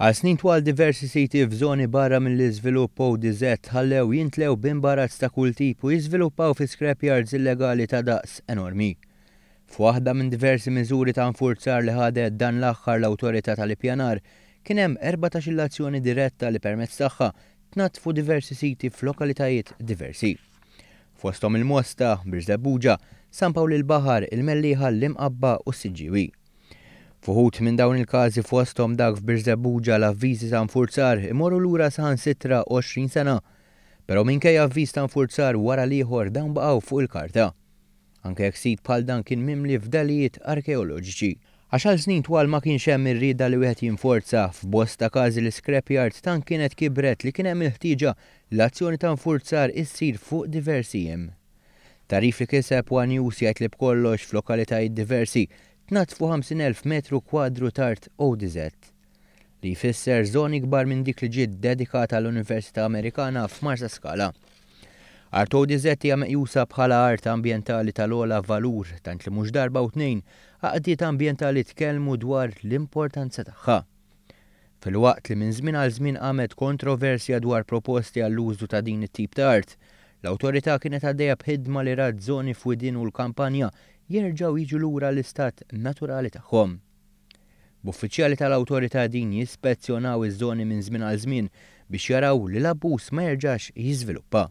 Għal snin twal diversi siti f'żoni barra mill-iżvilupp u diżett ħallew jintlew b'imbarazz ta' kull tip u jiżviluppaw fi scrapyards illegali ta' daqs enormi. F'waħda minn diversi miżuri ta' nfurzar li ħadet dan l-aħħar l-awtorità tal-ippjanar kien hemm 14 azzjoni diretta li permezz tagħha tnatfu diversi siti f'lokalitajiet diversi. Fostom il-Mosta, Birżabuġa, San Pawl il-Bahar, il-Melliħa, l-Imqabba u s sġiwi Fuħut minn dawn il-każi fosthom dak f'Birzebuġa l-avviżi ta' nfurzar imorru lura saħan sitra 20 sena, però minkejja avviż ta' nfurzar wara liħor dawn baqgħu fuq il-karta. Anke jekk sit bħal dan kien mimli f'dalijiet arkeoloġiċi. Għaxal snin twal ma kienx hemm ir-rieda li wieħed jinforza f'bosta każi l-scrapyard tan kienet kibret li kien hemm il-ħtieġa l-azzjoni ta' nfurzar issir fuq diversi jem. Tarif li kiseb One News jgħid li bkollox f'lokalitajiet diversi tnat fuq 50.000 metru kwadru tart Odizet li jfisser zoni kbar minn dik li ġiet dedikata l-Università Amerikana f'Marsa Skala. Art Odizet hija meqjusa bħala art ambjentali tal-ola valur tant li mhux darba u tnejn għaddiet ambjentali tkellmu dwar l-importanza tagħha. Fil-waqt li minn żmien għal żmien għamet kontroversja dwar proposti għall-użu ta' din it-tip ta' art, l-autorità kienet għaddeja bħidma li rad zoni f'widin u l-kampanja jerġgħu jiġu lura l-istat naturali tagħhom. B'uffiċjali tal-awtorità din jispezzjonaw iż-żoni minn żmien għal żmien biex jaraw li l-abbuż ma jerġax jiżviluppa.